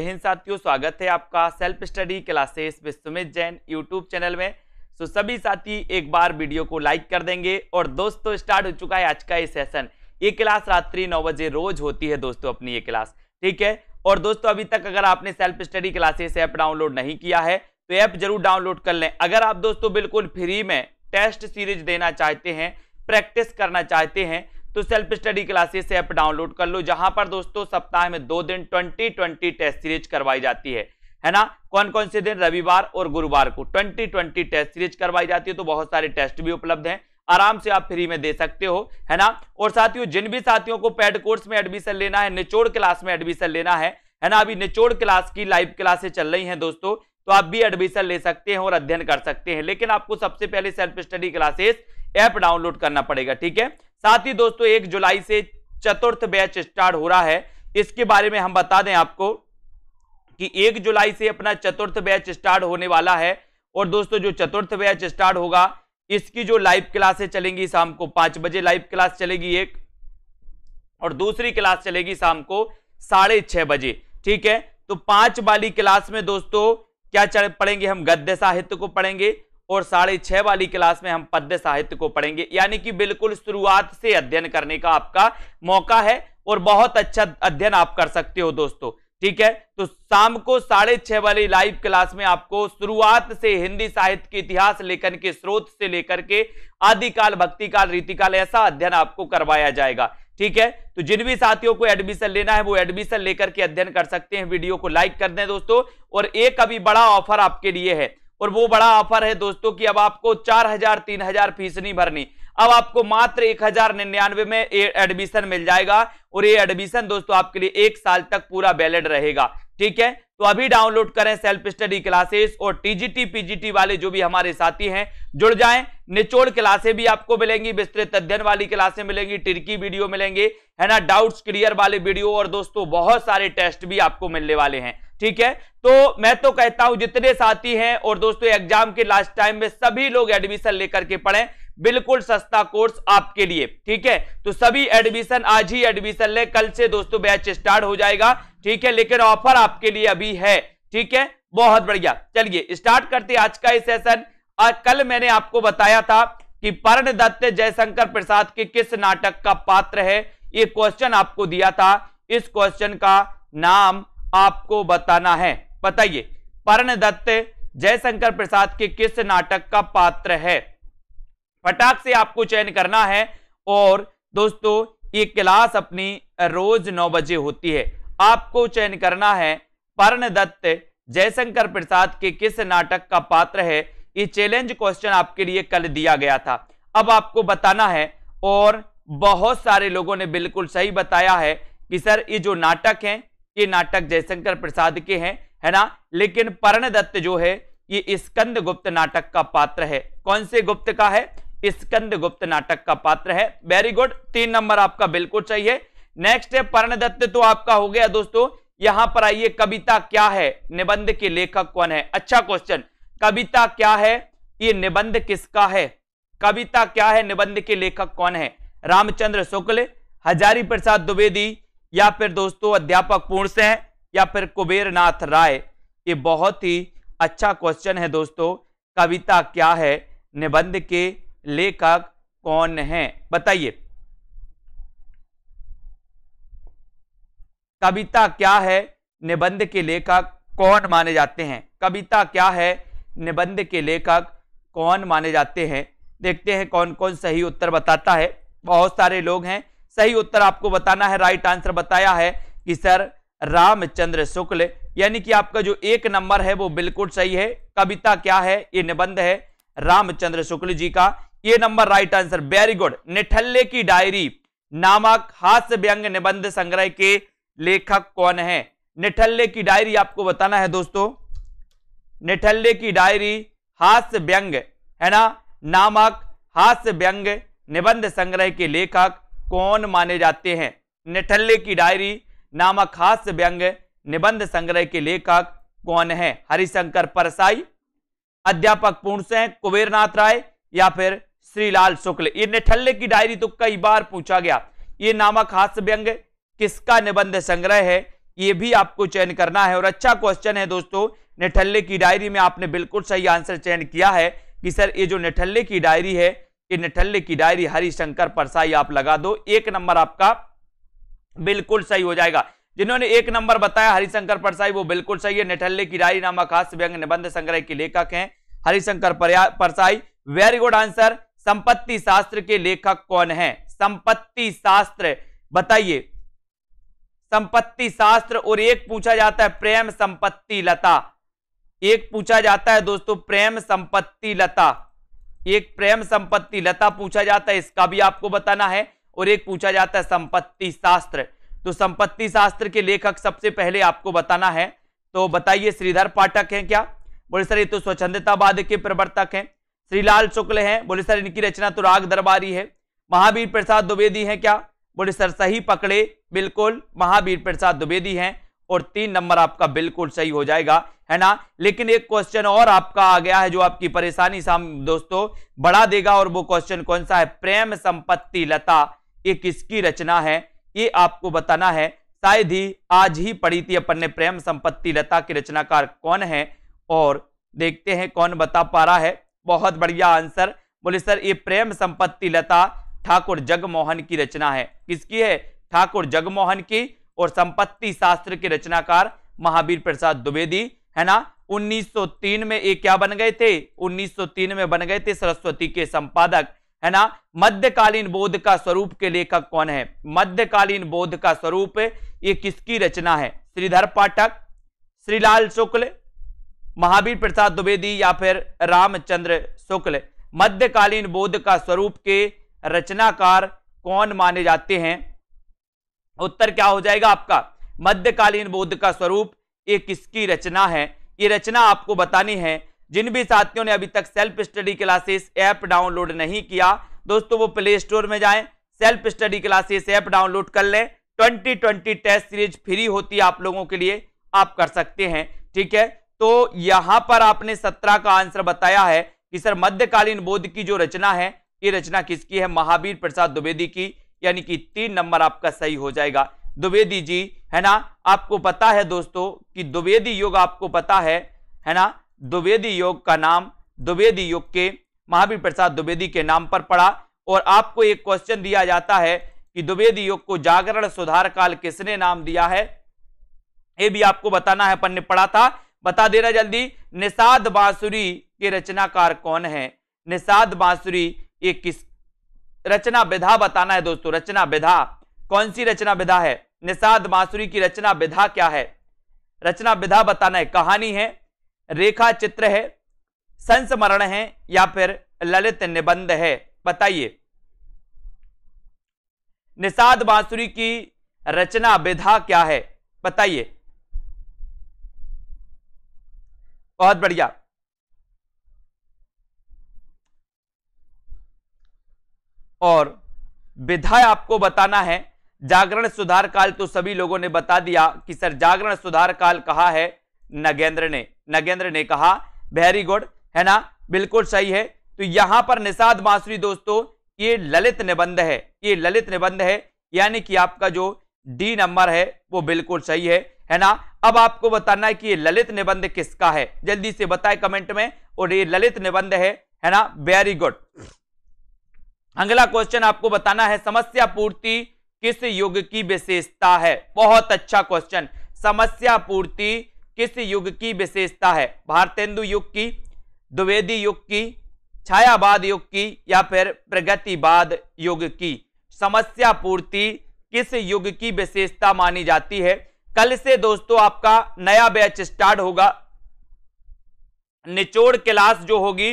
हिंद साथियों स्वागत है आपका self study classes with Sumit Jain YouTube channel में सो सभी साथी एक बार वीडियो को लाइक कर देंगे और दोस्तों स्टार्ट हो चुका है आज का ये सेशन ये क्लास रात्रि नौ बजे रोज होती है दोस्तों अपनी ये क्लास ठीक है और दोस्तों अभी तक अगर आपने self study classes app download नहीं किया है तो ऐप जरूर डाउनलोड कर लें अगर आप दोस्तों बिल्कुल फ्री में टेस्ट सीरीज देना चाहते हैं प्रैक्टिस करना चाहते हैं तो self study classes app download कर लो जहां पर दोस्तों सप्ताह में दो दिन ट्वेंटी ट्वेंटी टेस्ट सीरीज करवाई जाती है है ना कौन कौन से दिन रविवार और गुरुवार को ट्वेंटी ट्वेंटी टेस्ट सीरीज करवाई जाती है तो बहुत सारे टेस्ट भी उपलब्ध हैं आराम से आप फ्री में दे सकते हो है ना और साथियों जिन भी साथियों को पैड कोर्स में एडमिशन लेना है निचोड़ क्लास में एडमिशन लेना है है ना अभी निचोड़ क्लास की लाइव क्लासेस चल रही हैं दोस्तों तो आप भी एडमिशन ले सकते हैं और अध्ययन कर सकते हैं लेकिन आपको सबसे पहले self study classes app download करना पड़ेगा ठीक है साथ ही दोस्तों एक जुलाई से चतुर्थ बैच स्टार्ट हो रहा है इसके बारे में हम बता दें आपको कि एक जुलाई से अपना चतुर्थ बैच स्टार्ट होने वाला है और दोस्तों जो चतुर्थ बैच स्टार्ट होगा इसकी जो लाइव क्लासे चलेंगी शाम को पांच बजे लाइव क्लास चलेगी एक और दूसरी क्लास चलेगी शाम को साढ़े छह बजे ठीक है तो पांच वाली क्लास में दोस्तों क्या पढ़ेंगे हम गद्य साहित्य को पढ़ेंगे और साढ़े छः वाली क्लास में हम पद्य साहित्य को पढ़ेंगे यानी कि बिल्कुल शुरुआत से अध्ययन करने का आपका मौका है और बहुत अच्छा अध्ययन आप कर सकते हो दोस्तों ठीक है तो शाम को साढ़े छह वाली लाइव क्लास में आपको शुरुआत से हिंदी साहित्य के इतिहास लेखन के स्रोत से लेकर के आदिकाल भक्तिकाल रीतिकाल ऐसा अध्ययन आपको करवाया जाएगा ठीक है तो जिन भी साथियों को एडमिशन लेना है वो एडमिशन लेकर के अध्ययन कर सकते हैं वीडियो को लाइक कर दें दोस्तों और एक अभी बड़ा ऑफर आपके लिए है और वो बड़ा ऑफर है दोस्तों कि अब आपको चार हजार तीन हजार फीस नहीं भरनी अब आपको मात्र एक हजार निन्यानवे में एडमिशन मिल जाएगा और ये एडमिशन दोस्तों आपके लिए एक साल तक पूरा वैलिड रहेगा ठीक है तो अभी डाउनलोड करें सेल्फ स्टडी क्लासेस और टीजीटी पीजीटी वाले जो भी हमारे साथी हैं जुड़ जाएं निचोड़ क्लासे भी आपको मिलेंगी विस्तृत अध्ययन वाली क्लासे मिलेंगी टिरकी वीडियो मिलेंगे है ना डाउट्स क्लियर वाले वीडियो और दोस्तों बहुत सारे टेस्ट भी आपको मिलने वाले हैं ठीक है तो मैं तो कहता हूं जितने साथी हैं और दोस्तों एग्जाम के लास्ट टाइम में सभी लोग एडमिशन लेकर के पढ़े बिल्कुल सस्ता कोर्स आपके लिए ठीक है तो सभी एडमिशन आज ही एडमिशन ले कल से दोस्तों बैच स्टार्ट हो जाएगा ठीक है लेकिन ऑफर आपके लिए अभी है ठीक है बहुत बढ़िया चलिए स्टार्ट करते आज का सेशन कल मैंने आपको बताया था कि पर्ण दत्त जयशंकर प्रसाद के किस नाटक का पात्र है ये क्वेश्चन आपको दिया था इस क्वेश्चन का नाम आपको बताना है बताइए पर्ण दत्त जयशंकर प्रसाद के किस नाटक का पात्र है फटाक से आपको चयन करना है और दोस्तों ये क्लास अपनी रोज नौ बजे होती है आपको चयन करना है पर्ण दत्त जयशंकर प्रसाद के किस नाटक का पात्र है ये चैलेंज क्वेश्चन आपके लिए कल दिया गया था अब आपको बताना है और बहुत सारे लोगों ने बिल्कुल सही बताया है कि सर ये जो नाटक है ये नाटक जयशंकर प्रसाद के हैं है ना लेकिन पर्ण दत्त जो है ये स्कंद गुप्त नाटक का पात्र है कौन से गुप्त का है स्कंद गुप्त नाटक का पात्र है वेरी गुड तीन नंबर आपका बिल्कुल चाहिए नेक्स्ट है पर्णदत्त तो आपका हो गया दोस्तों यहां पर आइए कविता क्या है निबंध के लेखक कौन है अच्छा क्वेश्चन कविता क्या है ये निबंध किसका है कविता क्या है निबंध के लेखक कौन है रामचंद्र शुक्ल हजारी प्रसाद द्विवेदी या फिर दोस्तों अध्यापक पूर्ण से हैं या फिर कुबेरनाथ राय ये बहुत ही अच्छा क्वेश्चन है दोस्तों कविता क्या है निबंध के लेखक कौन है बताइए कविता क्या है निबंध के लेखक कौन माने जाते हैं कविता क्या है निबंध के लेखक कौन माने जाते हैं देखते हैं कौन कौन सही उत्तर बताता है बहुत सारे लोग हैं सही उत्तर आपको बताना है राइट आंसर बताया है कि सर रामचंद्र शुक्ल यानी कि आपका जो एक नंबर है वो बिल्कुल सही है कविता क्या है ये निबंध है रामचंद्र शुक्ल जी का ये number right answer very good Nithalle ki Diary नामक हास्य व्यंग निबंध संग्रह के लेखक कौन है निठल्ले की डायरी आपको बताना है दोस्तों निठल्ले की डायरी हास्य व्यंग है ना नामक हास्य व्यंग निबंध संग्रह के लेखक कौन माने जाते हैं निठल्ले की डायरी नामक हास्य व्यंग निबंध संग्रह के लेखक कौन है हरिशंकर परसाई अध्यापक पूर्ण सिंह कुबेरनाथ राय या फिर श्रीलाल शुक्ल ये नेठल्ले की डायरी तो कई बार पूछा गया ये नामक हास्य व्यंग किसका निबंध संग्रह है ये भी आपको चयन करना है और अच्छा क्वेश्चन है दोस्तों नेठल्ले की डायरी में आपने बिल्कुल सही आंसर चयन किया है कि सर ये जो नेठल्ले की डायरी है ये नेठल्ले की डायरी हरिशंकर परसाई आप लगा दो एक नंबर आपका बिल्कुल सही हो जाएगा जिन्होंने एक नंबर बताया हरिशंकर परसाई वो बिल्कुल सही है नेठल्ले की डायरी नामक हास्य व्यंग निबंध संग्रह के लेखक हैं Harishankar Parsai very good answer संपत्ति शास्त्र के लेखक कौन है संपत्ति शास्त्र बताइए संपत्ति शास्त्र और एक पूछा जाता है प्रेम संपत्ति लता एक पूछा जाता है दोस्तों प्रेम संपत्ति लता एक प्रेम संपत्ति लता पूछा जाता है इसका भी आपको बताना है और एक पूछा जाता है संपत्ति शास्त्र तो संपत्ति शास्त्र के लेखक सबसे पहले आपको बताना है तो बताइए श्रीधर पाठक हैं क्या बोले सर ये तो स्वच्छंदतावाद के प्रवर्तक हैं श्रीलाल शुक्ल हैं बोले सर इनकी रचना तो राग दरबारी है महावीर प्रसाद द्विवेदी हैं क्या बोले सर सही पकड़े बिल्कुल महावीर प्रसाद द्विवेदी हैं और तीन नंबर आपका बिल्कुल सही हो जाएगा है ना लेकिन एक क्वेश्चन और आपका आ गया है जो आपकी परेशानी साम दोस्तों बढ़ा देगा और वो क्वेश्चन कौन सा है प्रेम संपत्ति लता ये किसकी रचना है ये आपको बताना है शायद ही आज ही पढ़ी थी अपन ने प्रेम संपत्ति लता के रचनाकार कौन है और देखते हैं कौन बता पा रहा है बहुत बढ़िया आंसर बोले सर ये प्रेम संपत्ति लता ठाकुर जगमोहन की रचना है किसकी है ठाकुर जगमोहन की और संपत्ति शास्त्र के रचनाकार महावीर प्रसाद द्विवेदी है ना 1903 में ये क्या बन गए थे 1903 में बन गए थे सरस्वती के संपादक है ना मध्यकालीन बोध का स्वरूप के लेखक कौन है मध्यकालीन बोध का स्वरूप ये किसकी रचना है श्रीधर पाठक श्रीलाल शुक्ल महावीर प्रसाद द्विवेदी या फिर रामचंद्र शुक्ल मध्यकालीन बोध का स्वरूप के रचनाकार कौन माने जाते हैं उत्तर क्या हो जाएगा आपका मध्यकालीन बोध का स्वरूप ये किसकी रचना है ये रचना आपको बतानी है जिन भी साथियों ने अभी तक self study classes app download नहीं किया दोस्तों वो प्ले स्टोर में जाएं self study classes app download कर लें twenty twenty test series free होती है आप लोगों के लिए आप कर सकते हैं ठीक है तो यहां पर आपने सत्रह का आंसर बताया है कि सर मध्यकालीन बोध की जो रचना है ये रचना किसकी है महावीर प्रसाद द्विवेदी की यानी कि तीन नंबर आपका सही हो जाएगा द्विवेदी जी है ना आपको पता है दोस्तों कि द्विवेदी योग आपको पता है है ना द्विवेदी योग का नाम द्विवेदी योग के महावीर प्रसाद द्विवेदी के नाम पर पड़ा और आपको एक क्वेश्चन दिया जाता है कि द्विवेदी योग को जागरण सुधार काल किसने नाम दिया है ये भी आपको बताना है अपन ने पढ़ा था बता देना जल्दी निषाद बांसुरी के रचनाकार कौन है निषाद बांसुरी ये किस रचना विधा बताना है दोस्तों रचना विधा कौन सी रचना विधा है निषाद बांसुरी की रचना विधा क्या है रचना विधा बताना है कहानी है रेखा चित्र है संस्मरण है या फिर ललित निबंध है बताइए निषाद बांसुरी की रचना विधा क्या है बताइए बहुत बढ़िया और विधाय आपको बताना है जागरण सुधार काल तो सभी लोगों ने बता दिया कि सर जागरण सुधार काल कहा है नगेंद्र ने नगेंद्र ने कहा वेरी गुड है ना बिल्कुल सही है तो यहां पर निषाद मासुरी दोस्तों ये ललित निबंध है ये ललित निबंध है यानी कि आपका जो डी नंबर है वो बिल्कुल सही है है ना अब आपको बताना है कि ये ललित निबंध किसका है जल्दी से बताए कमेंट में और ये ललित निबंध है है ना वेरी गुड अगला क्वेश्चन आपको बताना है समस्या पूर्ति किस युग की विशेषता है बहुत अच्छा क्वेश्चन समस्या पूर्ति किस युग की विशेषता है भारतेंदु युग की द्विवेदी युग की छायावाद युग की या फिर प्रगतिवाद युग की समस्या पूर्ति किस युग की विशेषता मानी जाती है कल से दोस्तों आपका नया बैच स्टार्ट होगा निचोड़ क्लास जो होगी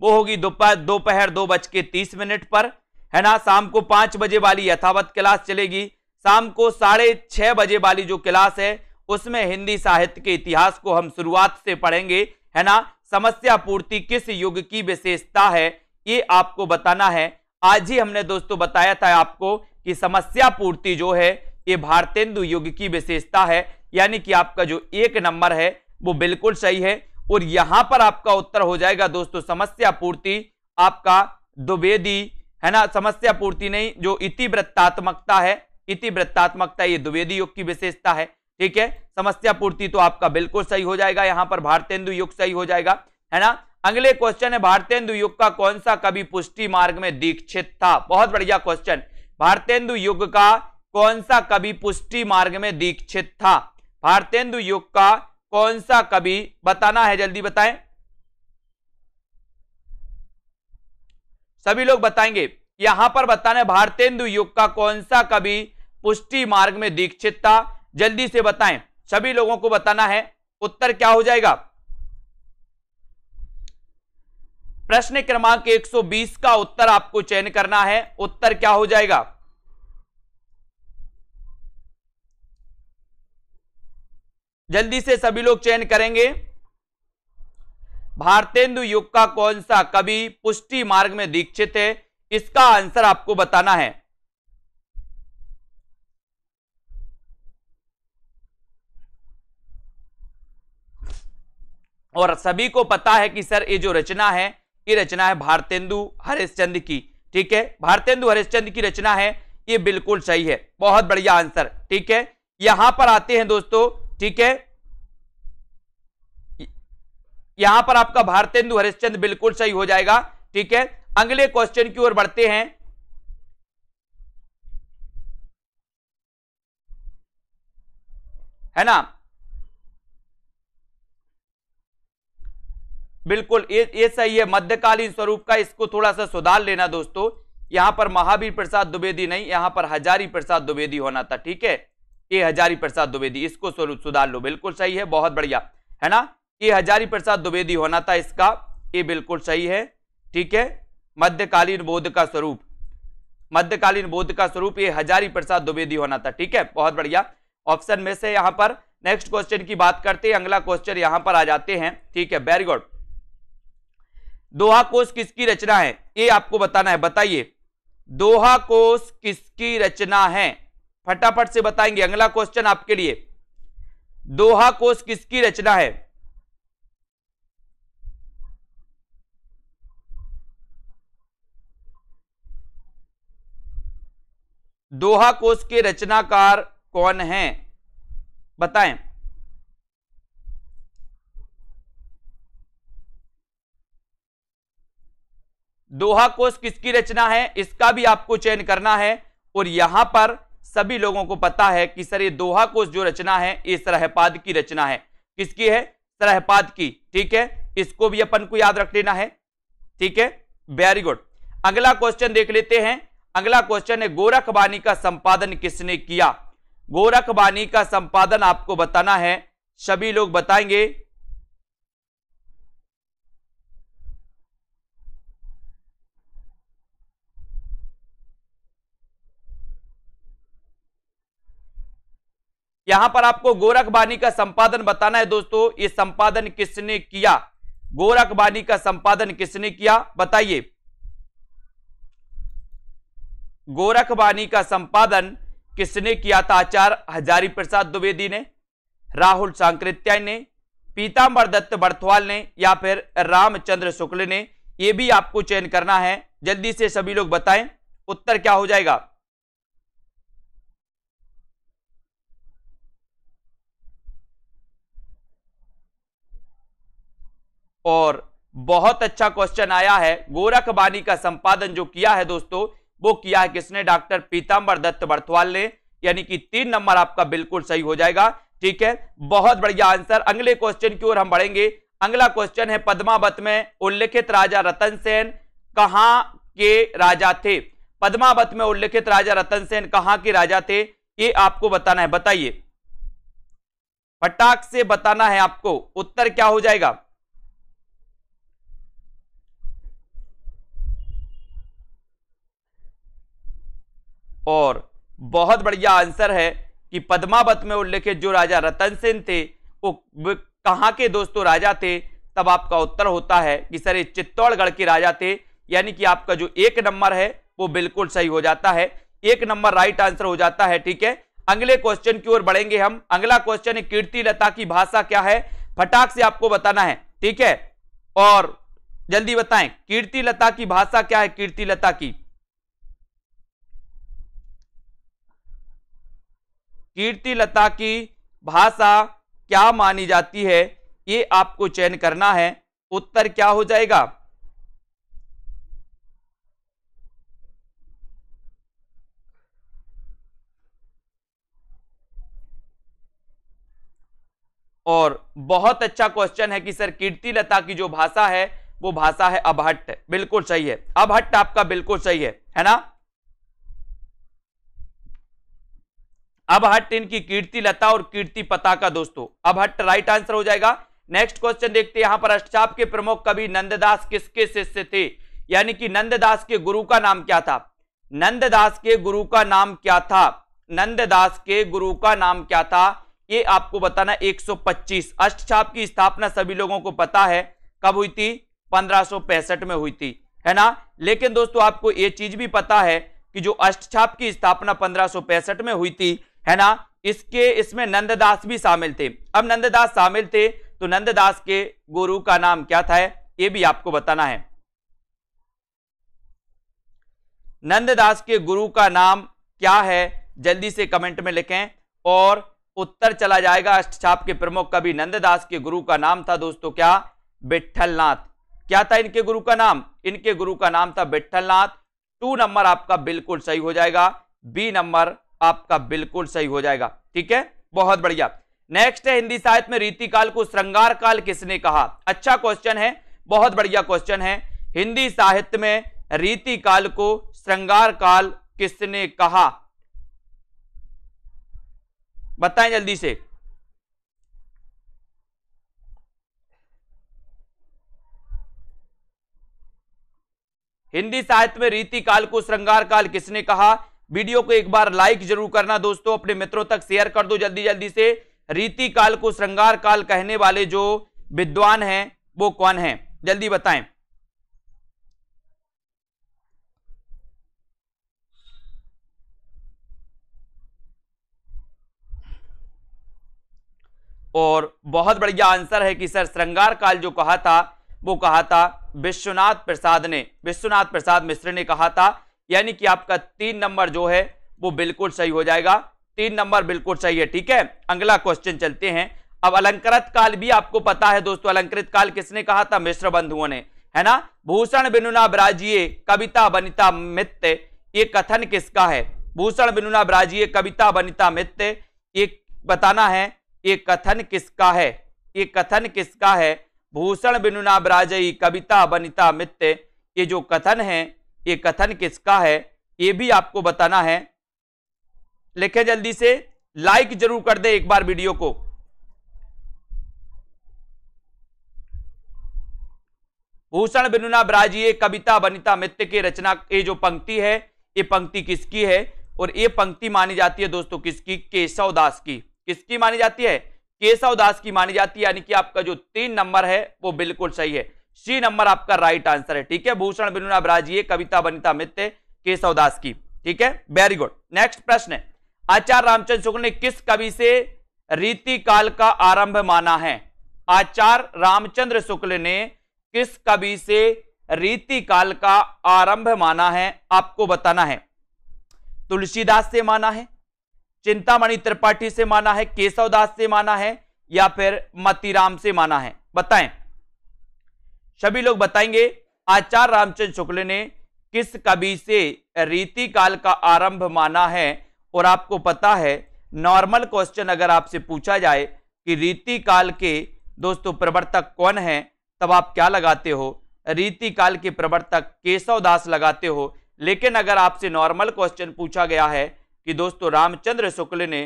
वो होगी दोपहर दोपहर दो, बज के तीस मिनट पर है ना शाम को पांच बजे वाली यथावत क्लास चलेगी शाम को साढ़े छह बजे वाली जो क्लास है उसमें हिंदी साहित्य के इतिहास को हम शुरुआत से पढ़ेंगे है ना समस्या पूर्ति किस युग की विशेषता है ये आपको बताना है आज ही हमने दोस्तों बताया था आपको कि समस्या पूर्ति जो है ये भारतेंदु युग की विशेषता है यानी कि आपका जो एक नंबर है वो बिल्कुल सही है और यहां पर आपका उत्तर हो जाएगा दोस्तों समस्या पूर्ति आपका द्विवेदी है ना समस्या पूर्ति नहीं जो इति वृत्तात्मकता है वृत्तात्मकता ये द्विवेदी युग की विशेषता है ठीक है समस्या पूर्ति तो आपका बिल्कुल सही हो जाएगा यहां पर भारतेंदु युग सही हो जाएगा है ना अगले क्वेश्चन है भारतेंदु युग का कौन सा कवि पुष्टि मार्ग में दीक्षित था बहुत बढ़िया क्वेश्चन भारतेंदु युग का कौन सा कवि पुष्टि मार्ग में दीक्षित था भारतेंदु युग का कौन सा कवि बताना है जल्दी बताएं सभी लोग बताएंगे यहां पर बताना है भारतेंदु युग का कौन सा कवि पुष्टि मार्ग में दीक्षित था जल्दी से बताएं सभी लोगों को बताना है उत्तर क्या हो जाएगा प्रश्न क्रमांक 120 का उत्तर आपको चयन करना है उत्तर क्या हो जाएगा जल्दी से सभी लोग चयन करेंगे भारतेंदु युग का कौन सा कवि पुष्टि मार्ग में दीक्षित है इसका आंसर आपको बताना है और सभी को पता है कि सर ये जो रचना है ये रचना है भारतेंदु हरिश्चंद की ठीक है भारतेंदु हरिश्चंद की रचना है ये बिल्कुल सही है बहुत बढ़िया आंसर ठीक है यहां पर आते हैं दोस्तों ठीक है यहां पर आपका भारतेंदु हरिश्चंद बिल्कुल सही हो जाएगा ठीक है अगले क्वेश्चन की ओर बढ़ते हैं है ना बिल्कुल ये ये सही है मध्यकालीन स्वरूप का इसको थोड़ा सा सुधार लेना दोस्तों यहां पर महावीर प्रसाद द्विवेदी नहीं यहां पर हजारी प्रसाद द्विवेदी होना था ठीक है के हजारी प्रसाद द्विवेदी इसको सुधार लो बिल्कुल सही है बहुत बढ़िया है ना के हजारी प्रसाद द्विवेदी होना था इसका ये बिल्कुल सही है ठीक है मध्यकालीन बोध का स्वरूप मध्यकालीन बोध का स्वरूप ये हजारी प्रसाद द्विवेदी होना था ठीक है बहुत बढ़िया ऑप्शन में से यहाँ पर नेक्स्ट क्वेश्चन की बात करते हैं अगला क्वेश्चन यहाँ पर आ जाते हैं ठीक है वेरी गुड दोहा कोश किसकी रचना है ये आपको बताना है बताइए दोहा कोश किसकी रचना है फटाफट से बताएंगे अगला क्वेश्चन आपके लिए दोहा कोष किसकी रचना है दोहा कोष के रचनाकार कौन हैं बताएं दोहा कोष किसकी रचना है इसका भी आपको चयन करना है और यहां पर सभी लोगों को पता है कि सर ये दोहा कोश जो रचना है ये सरहपाद की रचना है किसकी है सरहपाद की ठीक है इसको भी अपन को याद रख लेना है ठीक है वेरी गुड अगला क्वेश्चन देख लेते हैं अगला क्वेश्चन है गोरखबाणी का संपादन किसने किया गोरखबाणी का संपादन आपको बताना है सभी लोग बताएंगे यहां पर आपको गोरखबानी का संपादन बताना है दोस्तों ये संपादन किसने किया गोरखबानी का संपादन किसने किया बताइए गोरखबानी का संपादन किसने किया था आचार्य हजारी प्रसाद द्विवेदी ने राहुल सांकृत्याय ने पीताम्बर दत्त बर्थवाल ने या फिर रामचंद्र शुक्ल ने यह भी आपको चयन करना है जल्दी से सभी लोग बताएं उत्तर क्या हो जाएगा और बहुत अच्छा क्वेश्चन आया है बानी का संपादन जो किया है दोस्तों वो किया है किसने डॉक्टर पीताम्बर दत्त बर्थवाल ने यानी कि तीन नंबर आपका बिल्कुल सही हो जाएगा ठीक है बहुत बढ़िया आंसर अगले क्वेश्चन की ओर हम बढ़ेंगे अगला क्वेश्चन है पद्मावत में उल्लेखित राजा रतन सेन कहा के राजा थे पद्मावत में उल्लेखित राजा रतन सेन कहा के राजा थे ये आपको बताना है बताइए फटाक से बताना है आपको उत्तर क्या हो जाएगा और बहुत बढ़िया आंसर है कि पद्मावत में उल्लेखित जो राजा रतन सेन थे वो कहाँ के दोस्तों राजा थे तब आपका उत्तर होता है कि सर ये चित्तौड़गढ़ के राजा थे यानी कि आपका जो एक नंबर है वो बिल्कुल सही हो जाता है एक नंबर राइट आंसर हो जाता है ठीक है अगले क्वेश्चन की ओर बढ़ेंगे हम अगला क्वेश्चन है कीर्ति लता की भाषा क्या है फटाक से आपको बताना है ठीक है और जल्दी बताएं कीर्ति लता की भाषा क्या है कीर्ति लता की कीर्ति लता की भाषा क्या मानी जाती है ये आपको चयन करना है उत्तर क्या हो जाएगा और बहुत अच्छा क्वेश्चन है कि सर कीर्ति लता की जो भाषा है वो भाषा है अबहट्ट बिल्कुल सही है अबहट्ट आपका बिल्कुल सही है है ना अब हट इनकी कीर्ति लता और कीर्ति पता का दोस्तों अब हट राइट आंसर हो जाएगा नेक्स्ट क्वेश्चन देखते हैं यहां पर अष्टाप के प्रमुख कवि नंददास किसके शिष्य थे यानी कि नंददास के गुरु का नाम क्या था नंददास के गुरु का नाम क्या था नंददास के गुरु का नाम क्या था ये आपको बताना 125 अष्टछाप की स्थापना सभी लोगों को पता है कब हुई थी पंद्रह में हुई थी है ना लेकिन दोस्तों आपको ये चीज भी पता है कि जो अष्टछाप की स्थापना पंद्रह में हुई थी है ना इसके इसमें नंददास भी शामिल थे अब नंददास शामिल थे तो नंददास के गुरु का नाम क्या था ये भी आपको बताना है नंददास के गुरु का नाम क्या है जल्दी से कमेंट में लिखें और उत्तर चला जाएगा अष्टछाप के प्रमुख कवि नंददास के गुरु का नाम था दोस्तों क्या बिट्ठलनाथ क्या था इनके गुरु का नाम इनके गुरु का नाम था बिट्ठलनाथ टू नंबर आपका बिल्कुल सही हो जाएगा बी नंबर आपका बिल्कुल सही हो जाएगा ठीक है बहुत बढ़िया नेक्स्ट है हिंदी साहित्य में रीति काल को श्रृंगार काल किसने कहा अच्छा क्वेश्चन है बहुत बढ़िया क्वेश्चन है हिंदी साहित्य में रीति काल को श्रृंगार काल किसने कहा बताएं जल्दी से हिंदी साहित्य में रीति काल को श्रृंगार काल किसने कहा वीडियो को एक बार लाइक जरूर करना दोस्तों अपने मित्रों तक शेयर कर दो जल्दी जल्दी से रीति काल को श्रृंगार काल कहने वाले जो विद्वान हैं वो कौन हैं जल्दी बताएं और बहुत बढ़िया आंसर है कि सर श्रृंगार काल जो कहा था वो कहा था विश्वनाथ प्रसाद ने विश्वनाथ प्रसाद मिश्र ने कहा था यानी कि आपका तीन नंबर जो है वो बिल्कुल सही हो जाएगा तीन नंबर बिल्कुल सही है ठीक है अगला क्वेश्चन चलते हैं अब अलंकृत काल भी आपको पता है दोस्तों अलंकृत काल किसने कहा था मिश्र बंधुओं ने है ना भूषण बिनुना ब्राजिए कविता बनिता मित्य ये कथन किसका है भूषण बिनुना ब्राजिए कविता बनिता मित्य ये बताना है ये कथन किसका है ये कथन किसका है भूषण बिनुना ब्राजयी कविता बनिता मित्य ये जो कथन है ये कथन किसका है ये भी आपको बताना है लिखे जल्दी से लाइक जरूर कर दे एक बार वीडियो को भूषण बिनुना ये कविता बनिता मित्र के रचना ये जो पंक्ति है ये पंक्ति किसकी है और ये पंक्ति मानी जाती है दोस्तों किसकी केशव दास की किसकी मानी जाती है केशव दास की मानी जाती है यानी कि आपका जो तीन नंबर है वो बिल्कुल सही है सी नंबर आपका राइट आंसर है ठीक है भूषण बिनुना ब्राजी कविता बनिता मित्य केशवदास की ठीक है वेरी गुड नेक्स्ट प्रश्न है आचार्य रामचंद्र शुक्ल ने किस कवि से रीति काल का आरंभ माना है आचार्य रामचंद्र शुक्ल ने किस कवि से रीति काल का आरंभ माना है आपको बताना है तुलसीदास से माना है चिंतामणि त्रिपाठी से माना है केशवदास से माना है या फिर मतीराम से माना है बताएं सभी लोग बताएंगे आचार्य रामचंद्र शुक्ल ने किस कवि से रीति काल का आरंभ माना है और आपको पता है नॉर्मल क्वेश्चन अगर आपसे पूछा जाए कि रीति काल के दोस्तों प्रवर्तक कौन है तब आप क्या लगाते हो रीति काल के प्रवर्तक केशव दास लगाते हो लेकिन अगर आपसे नॉर्मल क्वेश्चन पूछा गया है कि दोस्तों रामचंद्र शुक्ल ने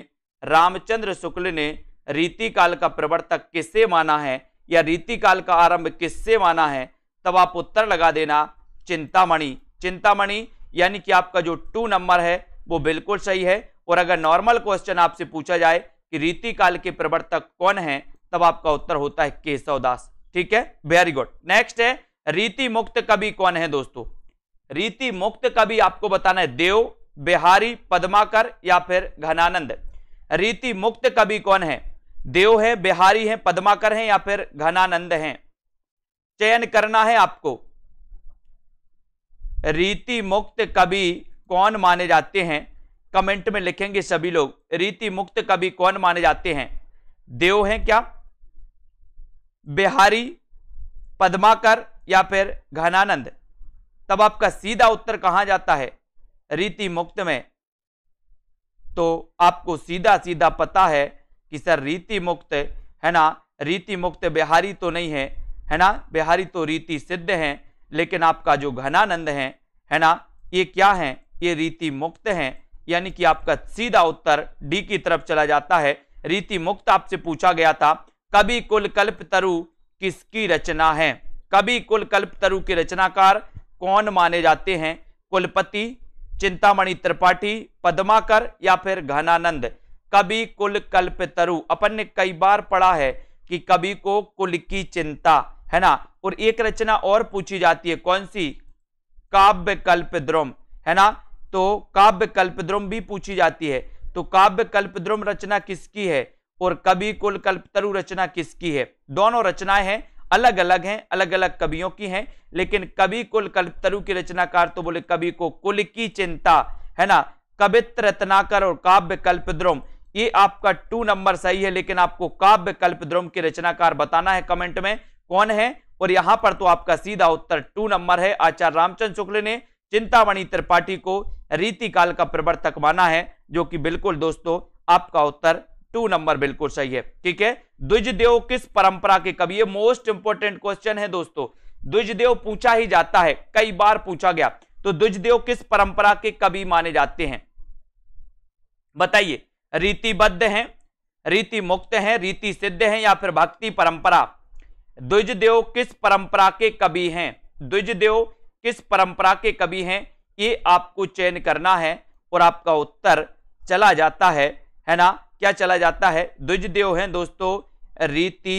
रामचंद्र शुक्ल ने रीति काल का प्रवर्तक किसे माना है या रीति काल का आरंभ किससे माना है तब आप उत्तर लगा देना चिंतामणि चिंतामणि यानी कि आपका जो टू नंबर है वो बिल्कुल सही है और अगर नॉर्मल क्वेश्चन आपसे पूछा जाए कि रीति काल के प्रवर्तक कौन है तब आपका उत्तर होता है केशवदास ठीक है वेरी गुड नेक्स्ट है रीति मुक्त कवि कौन है दोस्तों रीति मुक्त कवि आपको बताना है देव बिहारी पद्माकर या फिर घनानंद रीति मुक्त कवि कौन है देव है बिहारी हैं पदमाकर हैं या फिर घनानंद हैं चयन करना है आपको रीति मुक्त कवि कौन माने जाते हैं कमेंट में लिखेंगे सभी लोग रीति मुक्त कवि कौन माने जाते हैं देव हैं क्या बिहारी पद्माकर या फिर घनानंद तब आपका सीधा उत्तर कहा जाता है रीति मुक्त में तो आपको सीधा सीधा पता है कि सर रीति मुक्त है ना रीति मुक्त बिहारी तो नहीं है है ना बिहारी तो रीति सिद्ध हैं लेकिन आपका जो घनानंद है है ना ये क्या है ये रीति मुक्त हैं यानी कि आपका सीधा उत्तर डी की तरफ चला जाता है रीति मुक्त आपसे पूछा गया था कवि कुल कल्प तरु किसकी रचना है कवि कुल कल्प तरु के रचनाकार कौन माने जाते हैं कुलपति चिंतामणि त्रिपाठी पद्माकर या फिर घनानंद कभी कुल कल्पतरु अपन ने कई बार पढ़ा है कि कवि को कुल की चिंता है ना और एक रचना और पूछी जाती है कौन सी काव्य द्रोम है ना तो काव्य द्रोम भी पूछी जाती है तो काव्य द्रोम रचना किसकी है और कवि कुल कल्प तरु रचना किसकी है दोनों रचनाएं हैं अलग अलग हैं अलग अलग कवियों की हैं लेकिन कवि कुल कल्प तरु की रचनाकार तो बोले कवि को कुल की चिंता है ना कवित्र रत्नाकर और काव्य कल्प द्रोम ये आपका टू नंबर सही है लेकिन आपको काव्य कल्प द्रुम के रचनाकार बताना है कमेंट में कौन है और यहां पर तो आपका सीधा उत्तर टू नंबर है आचार्य रामचंद्र शुक्ल ने चिंतामणि त्रिपाठी को रीतिकाल का प्रवर्तक माना है जो कि बिल्कुल दोस्तों आपका उत्तर टू नंबर बिल्कुल सही है ठीक है द्विजदेव किस परंपरा के कवि मोस्ट इंपोर्टेंट क्वेश्चन है दोस्तों द्विजदेव पूछा ही जाता है कई बार पूछा गया तो द्विजदेव किस परंपरा के कवि माने जाते हैं बताइए रीतिबद्ध हैं रीति मुक्त हैं रीति सिद्ध हैं या फिर भक्ति परंपरा द्विजदेव किस परंपरा के कवि हैं द्विजदेव किस परंपरा के कवि हैं ये आपको चयन करना है और आपका उत्तर चला जाता है है ना क्या चला जाता है द्विजदेव हैं दोस्तों रीति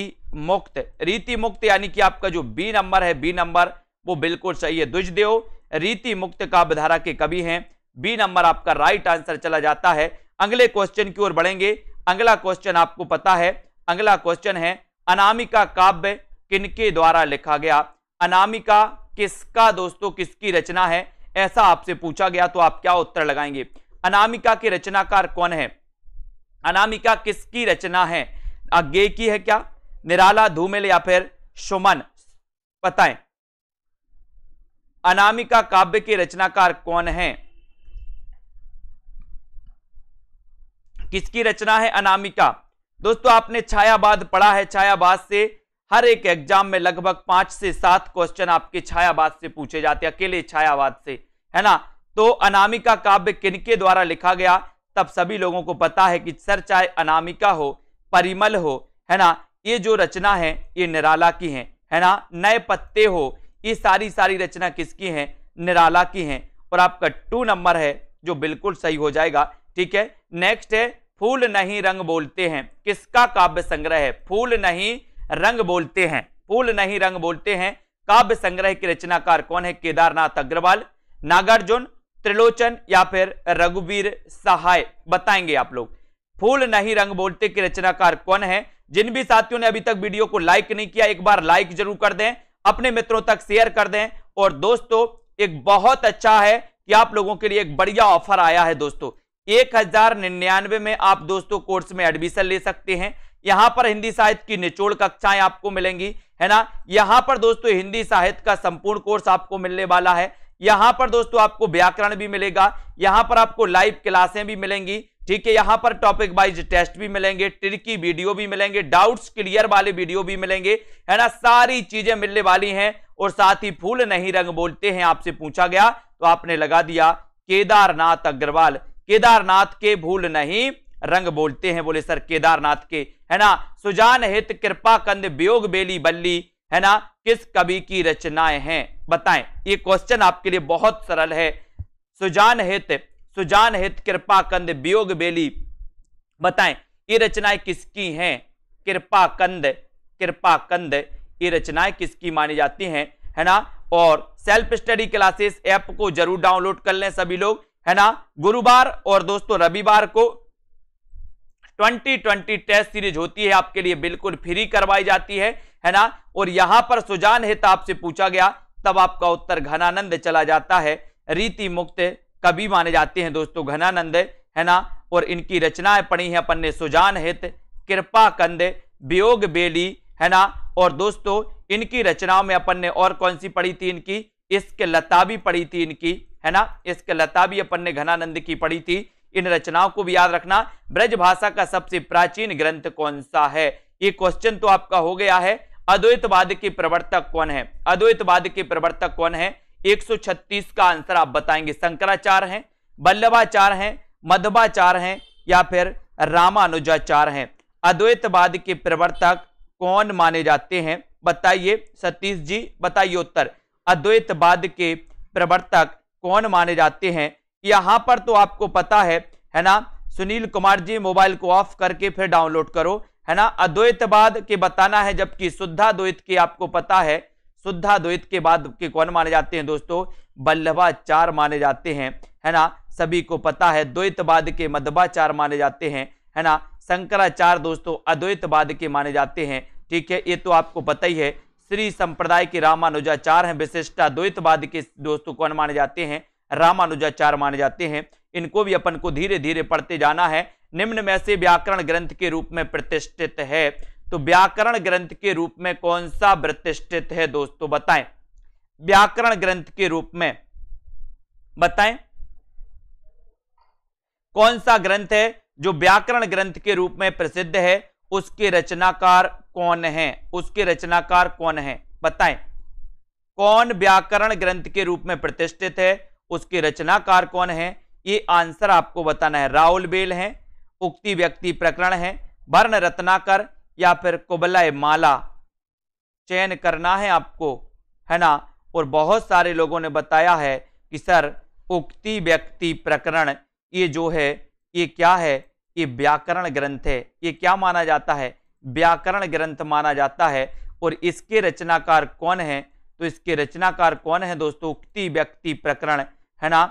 मुक्त रीति मुक्त यानी कि आपका जो बी नंबर है बी नंबर वो बिल्कुल सही है द्विजदेव रीति मुक्त का काव्यधारा के कवि हैं बी नंबर आपका राइट आंसर चला जाता है अगले क्वेश्चन की ओर बढ़ेंगे अगला क्वेश्चन आपको पता है अगला क्वेश्चन है अनामिका काव्य किनके द्वारा लिखा गया अनामिका किसका दोस्तों किसकी रचना है ऐसा आपसे पूछा गया तो आप क्या उत्तर लगाएंगे अनामिका के रचनाकार कौन है अनामिका किसकी रचना है अज्ञे की है क्या निराला धूमिल या फिर सुमन बताएं अनामिका काव्य के रचनाकार कौन है किसकी रचना है अनामिका दोस्तों आपने छायावाद पढ़ा है छायावाद से हर एक एग्जाम में लगभग पांच से सात क्वेश्चन आपके छायावाद से पूछे जाते हैं अकेले छायावाद से है ना तो अनामिका काव्य किनके द्वारा लिखा गया तब सभी लोगों को पता है कि सर चाहे अनामिका हो परिमल हो है ना ये जो रचना है ये निराला की है है ना नए पत्ते हो ये सारी सारी रचना किसकी है निराला की है और आपका टू नंबर है जो बिल्कुल सही हो जाएगा ठीक है नेक्स्ट है फूल नहीं रंग बोलते हैं किसका काव्य संग्रह है फूल नहीं रंग बोलते हैं फूल नहीं रंग बोलते हैं काव्य संग्रह के रचनाकार कौन है केदारनाथ अग्रवाल नागार्जुन त्रिलोचन या फिर रघुवीर सहाय बताएंगे आप लोग फूल नहीं रंग बोलते के रचनाकार कौन है जिन भी साथियों ने अभी तक वीडियो को लाइक नहीं किया एक बार लाइक जरूर कर दें अपने मित्रों तक शेयर कर दें और दोस्तों एक बहुत अच्छा है कि आप लोगों के लिए एक बढ़िया ऑफर आया है दोस्तों एक हजार निन्यानवे में आप दोस्तों कोर्स में एडमिशन ले सकते हैं यहां पर हिंदी साहित्य की निचोड़ कक्षाएं आपको मिलेंगी है ना यहां पर दोस्तों हिंदी साहित्य का संपूर्ण कोर्स आपको मिलने वाला है यहां पर दोस्तों आपको व्याकरण भी मिलेगा यहां पर आपको लाइव क्लासें भी मिलेंगी ठीक है यहां पर टॉपिक वाइज टेस्ट भी मिलेंगे ट्रिकी वीडियो भी मिलेंगे डाउट्स क्लियर वाले वीडियो भी मिलेंगे है ना सारी चीजें मिलने वाली हैं और साथ ही फूल नहीं रंग बोलते हैं आपसे पूछा गया तो आपने लगा दिया केदारनाथ अग्रवाल केदारनाथ के भूल नहीं रंग बोलते हैं बोले सर केदारनाथ के है ना सुजान हित कृपा कंद वियोग बेली बल्ली है ना किस कवि की रचनाएं हैं बताएं ये क्वेश्चन आपके लिए बहुत सरल है सुजान हित सुजान हित कृपा कंद वियोग बेली बताएं ये रचनाएं किसकी हैं कृपा कंद कृपा कंद ये रचनाएं किसकी मानी जाती हैं है ना और सेल्फ स्टडी क्लासेस ऐप को जरूर डाउनलोड कर लें सभी लोग है ना गुरुवार और दोस्तों रविवार को 2020 टेस्ट सीरीज होती है आपके लिए बिल्कुल फ्री करवाई जाती है है ना और यहां पर सुजान हित आपसे पूछा गया तब आपका उत्तर घनानंद चला जाता है रीति मुक्त कवि माने जाते हैं दोस्तों घनानंद है ना और इनकी रचनाएं पढ़ी हैं अपन ने सुजान हित कृपा कंद वियोग बेली है ना और दोस्तों इनकी रचनाओं में अपन ने और कौन सी पढ़ी थी इनकी इश्क लता भी पढ़ी थी इनकी है ना इसके लता भी अपन ने घनानंद की पढ़ी थी इन रचनाओं को भी याद रखना ब्रज भाषा का सबसे प्राचीन ग्रंथ कौन सा है ये क्वेश्चन तो आपका हो गया है अद्वैतवाद के प्रवर्तक कौन है अद्वैतवाद के प्रवर्तक कौन है 136 का आंसर आप बताएंगे शंकराचार्य हैं बल्लभाचार्य हैं मधवाचार हैं या फिर रामानुजाचार्य हैं अद्वैतवाद के प्रवर्तक कौन माने जाते हैं बताइए सतीश जी बताइए उत्तर अद्वैतवाद के प्रवर्तक कौन माने जाते हैं यहाँ पर तो आपको पता है है ना सुनील कुमार जी मोबाइल को ऑफ करके फिर डाउनलोड करो है ना अद्वैतवाद के बताना है जबकि शुद्धा द्वैत के आपको पता है शुद्धा द्वैत के बाद के कौन माने जाते हैं दोस्तों बल्लभाचार माने जाते हैं है ना सभी को पता है द्वैतवाद के मध्वाचार माने जाते हैं है ना शंकराचार्य दोस्तों अद्वैतवाद के माने जाते हैं ठीक है ये तो आपको पता ही है श्री संप्रदाय के रामानुजाचार हैं विशिष्टा द्वैतवाद के दोस्तों कौन माने जाते हैं रामानुजाचार माने जाते हैं इनको भी अपन को धीरे धीरे पढ़ते जाना है निम्न में से व्याकरण ग्रंथ के रूप में प्रतिष्ठित है तो व्याकरण ग्रंथ के रूप में कौन सा प्रतिष्ठित है दोस्तों बताएं व्याकरण ग्रंथ के रूप में बताएं कौन सा ग्रंथ है जो व्याकरण ग्रंथ के रूप में प्रसिद्ध है उसके रचनाकार कौन है उसके रचनाकार कौन है बताएं कौन व्याकरण ग्रंथ के रूप में प्रतिष्ठित है उसके रचनाकार कौन है ये आंसर आपको बताना है राहुल बेल है उक्ति व्यक्ति प्रकरण है वर्ण रत्नाकर या फिर कुबलाय माला चयन करना है आपको है ना और बहुत सारे लोगों ने बताया है कि सर उक्ति व्यक्ति प्रकरण ये जो है ये क्या है ये व्याकरण ग्रंथ है ये क्या माना जाता है व्याकरण ग्रंथ माना जाता है और इसके रचनाकार कौन है तो इसके रचनाकार कौन है दोस्तों उक्ति व्यक्ति प्रकरण है ना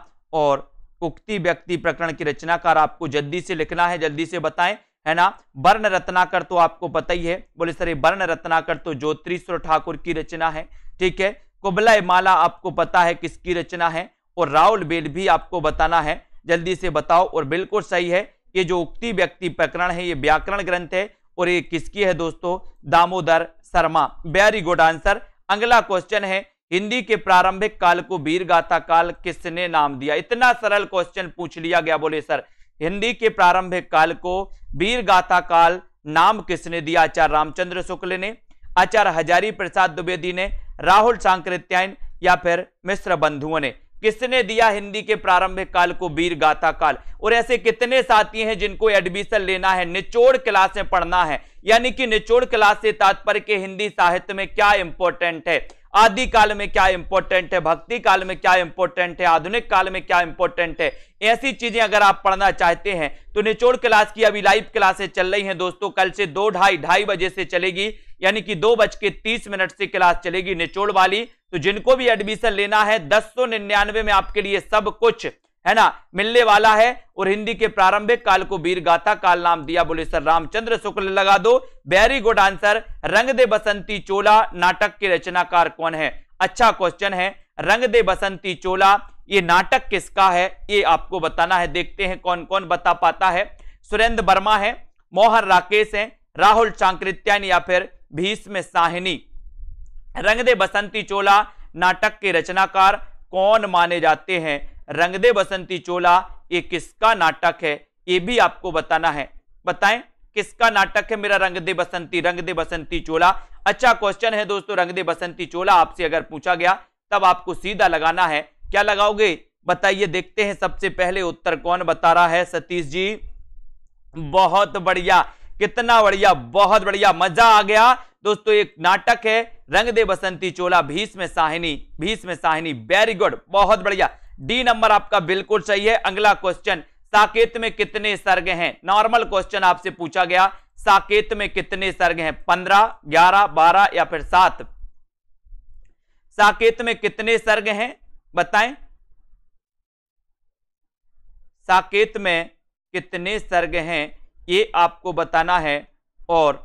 और उक्ति व्यक्ति प्रकरण की रचनाकार आपको जल्दी से लिखना है जल्दी से बताएं है ना वर्ण रत्नाकर तो आपको पता ही है बोले सर वर्ण रत्नाकर तो ज्योतिश्वर ठाकुर की रचना है ठीक है कुबला माला आपको पता है किसकी रचना है और राहुल बेल भी आपको बताना है जल्दी से बताओ और बिल्कुल सही है ये जो उक्ति व्यक्ति प्रकरण है ये व्याकरण ग्रंथ है और ये किसकी है दोस्तों Damodar Sharma very good answer अगला क्वेश्चन है हिंदी के प्रारंभिक काल को वीर गाथा काल किसने नाम दिया इतना सरल क्वेश्चन पूछ लिया गया बोले सर हिंदी के प्रारंभिक काल को वीर गाथा काल नाम किसने दिया आचार्य रामचंद्र शुक्ल ने आचार्य हजारी प्रसाद द्विवेदी ने राहुल सांकृत्यायन या फिर मिश्र बंधुओं ने किसने दिया हिंदी के प्रारंभिक काल को वीर गाथा काल और ऐसे कितने साथी हैं जिनको एडमिशन लेना है निचोड़ क्लासें पढ़ना है यानी कि निचोड़ क्लास से तात्पर्य के हिंदी साहित्य में क्या इंपॉर्टेंट है आदि काल में क्या इंपॉर्टेंट है भक्ति काल में क्या इंपॉर्टेंट है आधुनिक काल में क्या इंपॉर्टेंट है ऐसी चीजें अगर आप पढ़ना चाहते हैं तो निचोड़ क्लास की अभी लाइव क्लासेस चल रही हैं दोस्तों कल से दो ढाई ढाई बजे से चलेगी यानी कि दो बज के तीस मिनट से क्लास चलेगी निचोड़ वाली तो जिनको भी एडमिशन लेना है दस सौ निन्यानवे में आपके लिए सब कुछ है ना मिलने वाला है और हिंदी के प्रारंभिक काल को वीर गाथा काल नाम दिया बोले सर रामचंद्र शुक्ल लगा दो वेरी गुड आंसर रंग दे बसंती चोला नाटक के रचनाकार कौन है अच्छा क्वेश्चन है रंग दे बसंती चोला ये नाटक किसका है ये आपको बताना है देखते हैं कौन कौन बता पाता है सुरेंद्र वर्मा है मोहन राकेश है राहुल चांकृत्यान या फिर भीष्म साहिनी रंगदे बसंती चोला नाटक के रचनाकार कौन माने जाते हैं रंगदे बसंती चोला ये किसका नाटक है ये भी आपको बताना है बताएं किसका नाटक है मेरा रंगदे बसंती रंगदे बसंती चोला अच्छा क्वेश्चन है दोस्तों रंगदे बसंती चोला आपसे अगर पूछा गया तब आपको सीधा लगाना है क्या लगाओगे बताइए देखते हैं सबसे पहले उत्तर कौन बता रहा है सतीश जी बहुत बढ़िया कितना बढ़िया बहुत बढ़िया मजा आ गया दोस्तों एक नाटक है रंग दे बसंती चोला भीस में साहिनी भीस में साहिनी वेरी गुड बहुत बढ़िया डी नंबर आपका बिल्कुल सही है अगला क्वेश्चन साकेत में कितने सर्ग हैं नॉर्मल क्वेश्चन आपसे पूछा गया साकेत में कितने सर्ग हैं पंद्रह ग्यारह बारह या फिर सात साकेत में कितने सर्ग हैं बताएं साकेत में कितने सर्ग हैं ये आपको बताना है और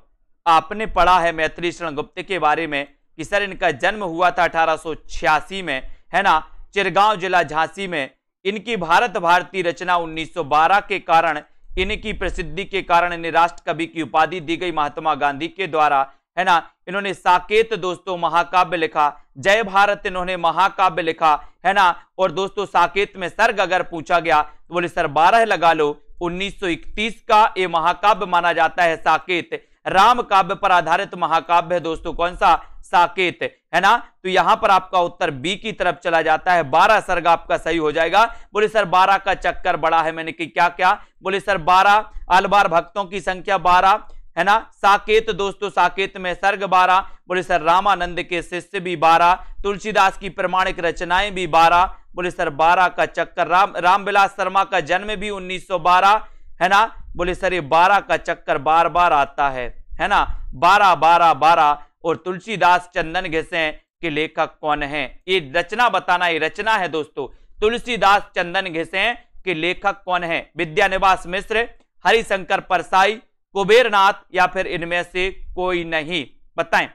आपने पढ़ा है मैत्री शरण गुप्ते के बारे में कि सर इनका जन्म हुआ था अठारह में है ना चिरगांव जिला झांसी में इनकी भारत भारती रचना 1912 के कारण इनकी प्रसिद्धि के कारण इन्हें राष्ट्र कवि की उपाधि दी गई महात्मा गांधी के द्वारा है ना इन्होंने साकेत दोस्तों महाकाव्य लिखा जय भारत इन्होंने महाकाव्य लिखा है ना और दोस्तों साकेत में सर्ग अगर पूछा गया तो बोले सर बारह लगा लो 1931 का ये महाकाव्य माना जाता है साकेत राम काव्य पर आधारित महाकाव्य है दोस्तों कौन सा साकेत है ना तो यहां पर आपका उत्तर बी की तरफ चला जाता है बारह सर्ग आपका सही हो जाएगा बोले सर बारह का चक्कर बड़ा है मैंने कि क्या क्या बोले सर बारह अलबार भक्तों की संख्या बारह है ना साकेत दोस्तों साकेत में सर्ग बारह बोले सर रामानंद के शिष्य भी बारह तुलसीदास की प्रमाणिक रचनाएं भी बारह बोले सर बारह का चक्कर राम रामविलास शर्मा का जन्म भी 1912 है ना बोले सर ये बारह का चक्कर बार बार आता है है ना बारह बारह बारह और तुलसीदास चंदन घिसे के लेखक कौन है ये रचना बताना ये रचना है दोस्तों तुलसीदास चंदन घिसे के लेखक कौन है विद्या निवास मिश्र हरिशंकर परसाई कुबेरनाथ या फिर इनमें से कोई नहीं बताएं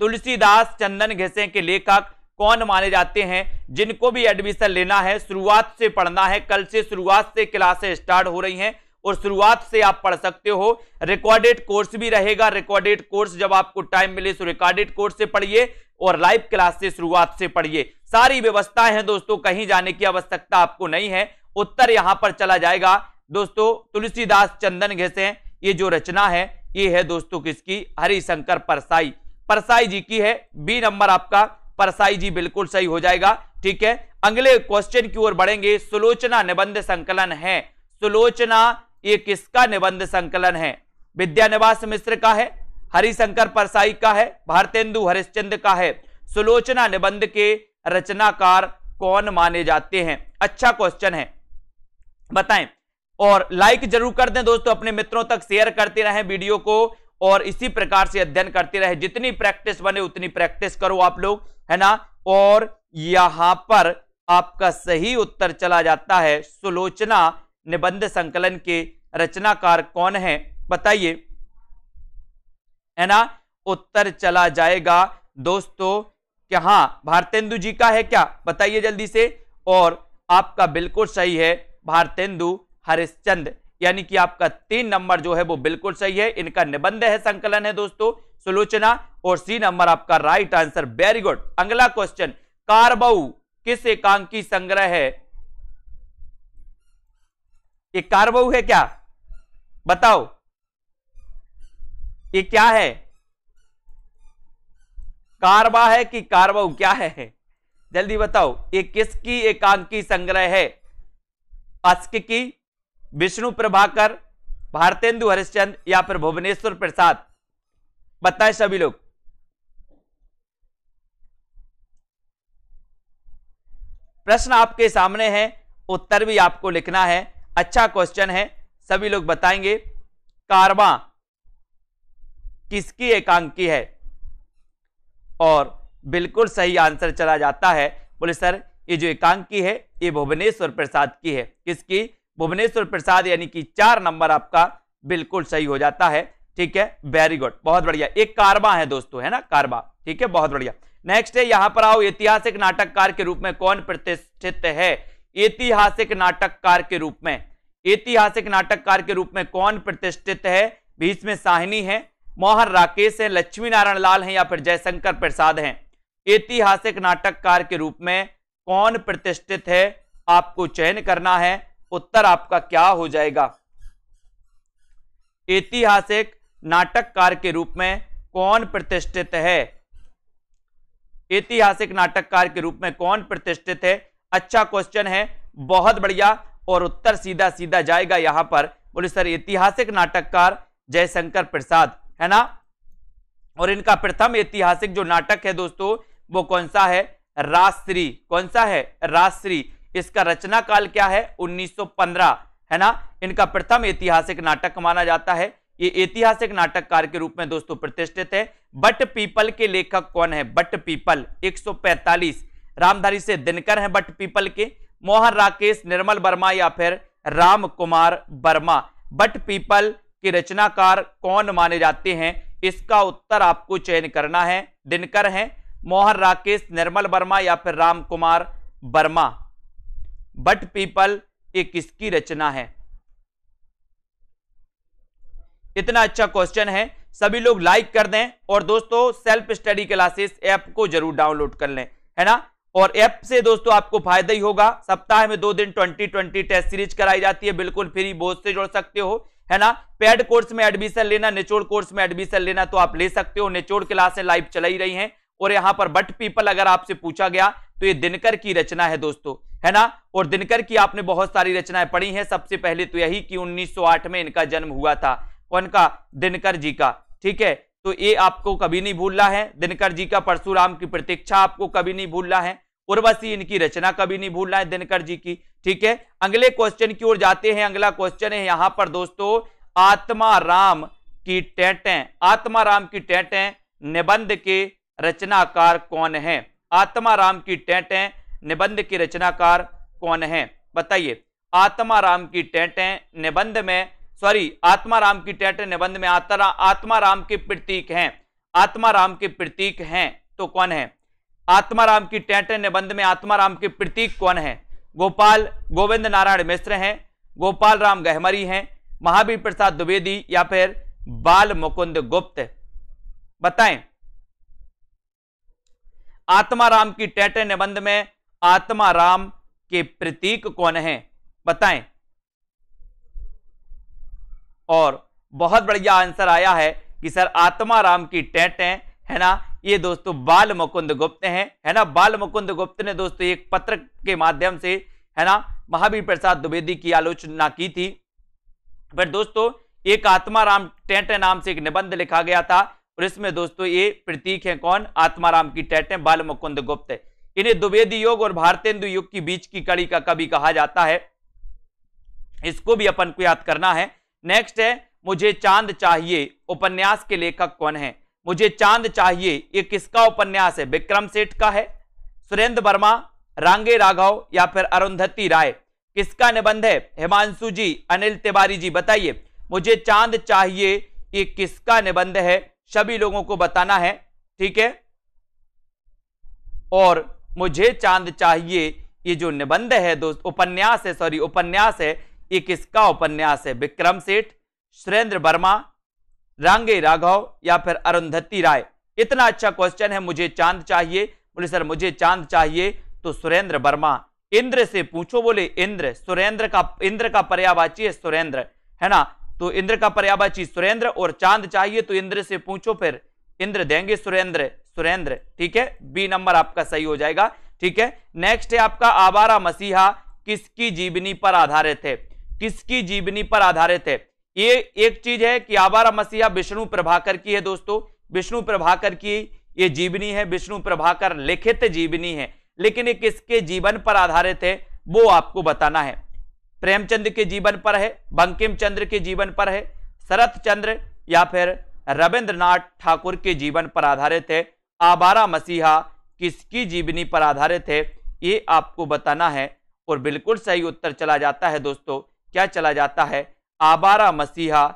तुलसीदास चंदन घिसे के लेखक कौन माने जाते हैं जिनको भी एडमिशन लेना है शुरुआत से पढ़ना है कल से शुरुआत से क्लासे स्टार्ट हो रही हैं और शुरुआत से आप पढ़ सकते हो रिकॉर्डेड कोर्स भी रहेगा रिकॉर्डेड कोर्स जब आपको टाइम मिले तो रिकॉर्डेड कोर्स से पढ़िए और लाइव क्लास से शुरुआत से पढ़िए सारी व्यवस्थाएं हैं दोस्तों कहीं जाने की आवश्यकता आपको नहीं है उत्तर यहां पर चला जाएगा दोस्तों तुलसीदास चंदन घेसे ये जो रचना है ये है दोस्तों किसकी हरिशंकर परसाई परसाई जी की है बी नंबर आपका परसाई जी बिल्कुल सही हो जाएगा ठीक है अगले क्वेश्चन की ओर बढ़ेंगे सुलोचना निबंध संकलन है सुलोचना ये किसका निबंध संकलन है विद्यानिवास मिश्र का है हरिशंकर परसाई का है भारतेंदु हरिश्चंद का है सुलोचना निबंध के रचनाकार कौन माने जाते हैं अच्छा क्वेश्चन है बताएं और लाइक जरूर कर दें दोस्तों अपने मित्रों तक शेयर करते रहें वीडियो को और इसी प्रकार से अध्ययन करते रहे जितनी प्रैक्टिस बने उतनी प्रैक्टिस करो आप लोग है ना और यहां पर आपका सही उत्तर चला जाता है सुलोचना निबंध संकलन के रचनाकार कौन है बताइए है ना उत्तर चला जाएगा दोस्तों क्या हाँ भारतेंदु जी का है क्या बताइए जल्दी से और आपका बिल्कुल सही है भारतेंदु हरिश्चंद यानी कि आपका तीन नंबर जो है वो बिल्कुल सही है इनका निबंध है संकलन है दोस्तों सुलोचना और सी नंबर आपका राइट आंसर वेरी गुड अगला क्वेश्चन कार्बाउ किस एकांकी संग्रह है ये कार्बाउ है क्या बताओ ये क्या है कारवा है कि कारबाऊ क्या है जल्दी बताओ ये किसकी एकांकी संग्रह है अस्क की विष्णु प्रभाकर भारतेंदु हरिश्चंद या फिर भुवनेश्वर प्रसाद बताए सभी लोग प्रश्न आपके सामने है उत्तर भी आपको लिखना है अच्छा क्वेश्चन है सभी लोग बताएंगे कारवा किसकी एकांकी है और बिल्कुल सही आंसर चला जाता है बोले सर ये जो एकांकी है ये भुवनेश्वर प्रसाद की है किसकी भुवनेश्वर प्रसाद यानी कि चार नंबर आपका बिल्कुल सही हो जाता है ठीक है वेरी गुड बहुत बढ़िया एक कारबा है दोस्तों है ना कारबा ठीक है बहुत बढ़िया नेक्स्ट है यहां पर आओ ऐतिहासिक नाटककार के रूप में कौन प्रतिष्ठित है ऐतिहासिक नाटककार के रूप में ऐतिहासिक नाटककार के रूप में कौन प्रतिष्ठित है बीच में साहिनी है मोहन राकेश है लक्ष्मी नारायण लाल है या फिर जयशंकर प्रसाद है ऐतिहासिक नाटककार के रूप में कौन प्रतिष्ठित है आपको चयन करना है उत्तर आपका क्या हो जाएगा ऐतिहासिक नाटककार के रूप में कौन प्रतिष्ठित है ऐतिहासिक नाटककार के रूप में कौन प्रतिष्ठित है अच्छा क्वेश्चन है बहुत बढ़िया और उत्तर सीधा सीधा जाएगा यहां पर बोले सर ऐतिहासिक नाटककार जयशंकर प्रसाद है ना और इनका प्रथम ऐतिहासिक जो नाटक है दोस्तों वो कौन सा है राश्री कौन सा है राश्री इसका रचना काल क्या है 1915 है ना इनका प्रथम ऐतिहासिक नाटक माना जाता है ये ऐतिहासिक नाटककार के रूप में दोस्तों प्रतिष्ठित है बट पीपल के लेखक कौन है बट पीपल 145 रामधारी से दिनकर हैं बट पीपल के मोहन राकेश निर्मल वर्मा या फिर राम कुमार वर्मा बट पीपल के रचनाकार कौन माने जाते हैं इसका उत्तर आपको चयन करना है दिनकर हैं मोहन राकेश निर्मल वर्मा या फिर राम कुमार वर्मा बट पीपल ये किसकी रचना है इतना अच्छा क्वेश्चन है सभी लोग लाइक कर दें और दोस्तों सेल्फ स्टडी क्लासेस ऐप को जरूर डाउनलोड कर लें है ना और ऐप से दोस्तों आपको फायदा ही होगा सप्ताह में दो दिन 2020 टेस्ट सीरीज कराई जाती है बिल्कुल फ्री बोझ से जोड़ सकते हो है ना पेड कोर्स में एडमिशन लेना निचोड़ कोर्स में एडमिशन लेना तो आप ले सकते हो निचोड़ क्लासे लाइव चलाई ही रही हैं और यहां पर बट पीपल अगर आपसे पूछा गया तो ये दिनकर की रचना है दोस्तों है ना और दिनकर की आपने बहुत सारी रचनाएं पढ़ी हैं सबसे पहले तो यही कि 1908 में इनका जन्म हुआ था कौन का दिनकर जी का ठीक है तो ये आपको कभी नहीं भूलना है दिनकर जी का परशुराम की प्रतीक्षा आपको कभी नहीं भूलना है उर्वशी इनकी रचना कभी नहीं भूलना है दिनकर जी की ठीक है अगले क्वेश्चन की ओर जाते हैं अगला क्वेश्चन है यहां पर दोस्तों आत्मा राम की टैटें आत्मा राम की टैटें निबंध के रचनाकार कौन है आत्माराम की टेंटें निबंध के रचनाकार कौन है बताइए आत्माराम की टेंटें निबंध में सॉरी आत्माराम की टेंटें निबंध में आत्मा आत्माराम के प्रतीक हैं आत्माराम के प्रतीक हैं तो कौन है आत्माराम की टेंटें निबंध में आत्माराम के प्रतीक कौन है गोपाल गोविंद नारायण मिश्र हैं गोपाल राम गहमरी हैं महावीर प्रसाद द्विवेदी या फिर बाल मुकुंद गुप्त बताएं आत्माराम की टैटे निबंध में आत्माराम के प्रतीक कौन है बताएं और बहुत बढ़िया आंसर आया है कि सर आत्माराम की टैटे है ना ये दोस्तों बाल मुकुंद गुप्त हैं है ना बाल मुकुंद गुप्त ने दोस्तों एक पत्र के माध्यम से है ना महावीर प्रसाद द्विवेदी की आलोचना की थी पर दोस्तों एक आत्माराम टैंटे नाम से एक निबंध लिखा गया था और इसमें दोस्तों ये प्रतीक है कौन आत्माराम की टैट है बाल मुकुंद गुप्त इन्हें द्विवेदी योग और भारतेंदु युग की बीच की कड़ी का कवि कहा जाता है इसको भी अपन को याद करना है नेक्स्ट है मुझे चांद चाहिए उपन्यास के लेखक कौन है मुझे चांद चाहिए ये किसका उपन्यास है विक्रम सेठ का है सुरेंद्र वर्मा रांगे राघव या फिर अरुंधति राय किसका निबंध है हिमांशु जी अनिल तिवारी जी बताइए मुझे चांद चाहिए ये किसका निबंध है सभी लोगों को बताना है ठीक है और मुझे चांद चाहिए ये जो निबंध है दोस्त उपन्यास है सॉरी उपन्यास है ये किसका उपन्यास है विक्रम सेठ सुरेंद्र वर्मा रांगे राघव या फिर अरुंधति राय इतना अच्छा क्वेश्चन है मुझे चांद चाहिए बोले सर मुझे चांद चाहिए तो सुरेंद्र वर्मा इंद्र से पूछो बोले इंद्र सुरेंद्र का इंद्र का पर्यावाची है सुरेंद्र है ना तो इंद्र का पर्यावाची सुरेंद्र और चांद चाहिए तो इंद्र से पूछो फिर इंद्र देंगे सुरेंद्र सुरेंद्र ठीक है बी नंबर आपका सही हो जाएगा ठीक है नेक्स्ट है आपका आवारा मसीहा किसकी जीवनी पर आधारित है किसकी जीवनी पर आधारित है ये एक चीज है कि आवारा मसीहा विष्णु प्रभाकर की है दोस्तों विष्णु प्रभाकर की ये जीवनी है विष्णु प्रभाकर लिखित जीवनी है लेकिन ये किसके जीवन पर आधारित है वो आपको बताना है प्रेमचंद के जीवन पर है बंकिम चंद्र के जीवन पर है शरत चंद्र या फिर रविंद्रनाथ ठाकुर के जीवन पर आधारित है आबारा मसीहा किसकी जीवनी पर आधारित है ये आपको बताना है और बिल्कुल सही उत्तर चला जाता है दोस्तों क्या चला जाता है आबारा मसीहा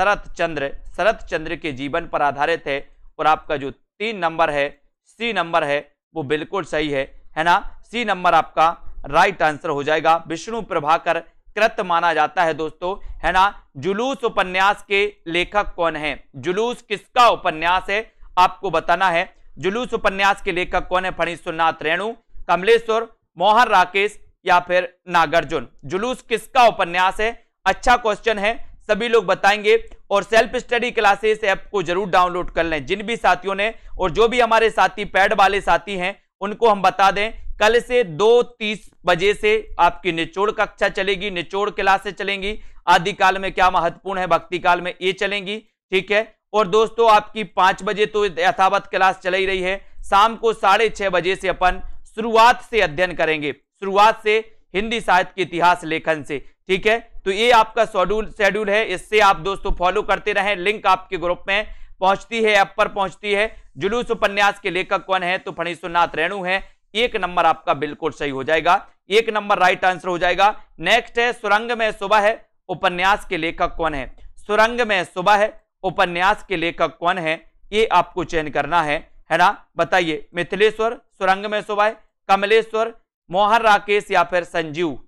शरत चंद्र शरत चंद्र के जीवन पर आधारित है और आपका जो तीन नंबर है सी नंबर है वो बिल्कुल सही है है ना सी नंबर आपका राइट आंसर हो जाएगा विष्णु प्रभाकर कृत माना जाता है दोस्तों है ना जुलूस उपन्यास के लेखक कौन है जुलूस किसका उपन्यास है आपको बताना है जुलूस उपन्यास के लेखक कौन है फणीश्वरनाथ रेणु कमलेश्वर मोहन राकेश या फिर नागार्जुन जुलूस किसका उपन्यास है अच्छा क्वेश्चन है सभी लोग बताएंगे और सेल्फ स्टडी क्लासेस ऐप को जरूर डाउनलोड कर लें जिन भी साथियों ने और जो भी हमारे साथी पैड वाले साथी हैं उनको हम बता दें कल से दो तीस बजे से आपकी निचोड़ कक्षा चलेगी निचोड़ क्लासे चलेंगी आदि काल में क्या महत्वपूर्ण है भक्ति काल में ये चलेंगी ठीक है और दोस्तों आपकी पांच बजे तो यथावत क्लास चल ही रही है शाम को साढ़े छह बजे से अपन शुरुआत से अध्ययन करेंगे शुरुआत से हिंदी साहित्य के इतिहास लेखन से ठीक है तो ये आपका शेड्यूल शेड्यूल है इससे आप दोस्तों फॉलो करते रहें लिंक आपके ग्रुप में पहुंचती है ऐप पर पहुंचती है जुलूस उपन्यास के लेखक कौन है तो फणीश्वरनाथ रेणु है एक नंबर आपका बिल्कुल सही हो जाएगा एक नंबर राइट आंसर हो जाएगा नेक्स्ट है सुरंग में सुबह है उपन्यास के लेखक कौन है सुरंग में सुबह है उपन्यास के लेखक कौन है ये आपको चयन करना है है ना बताइए मिथिलेश्वर सुरंग में सुबह है कमलेश्वर मोहन राकेश या फिर संजीव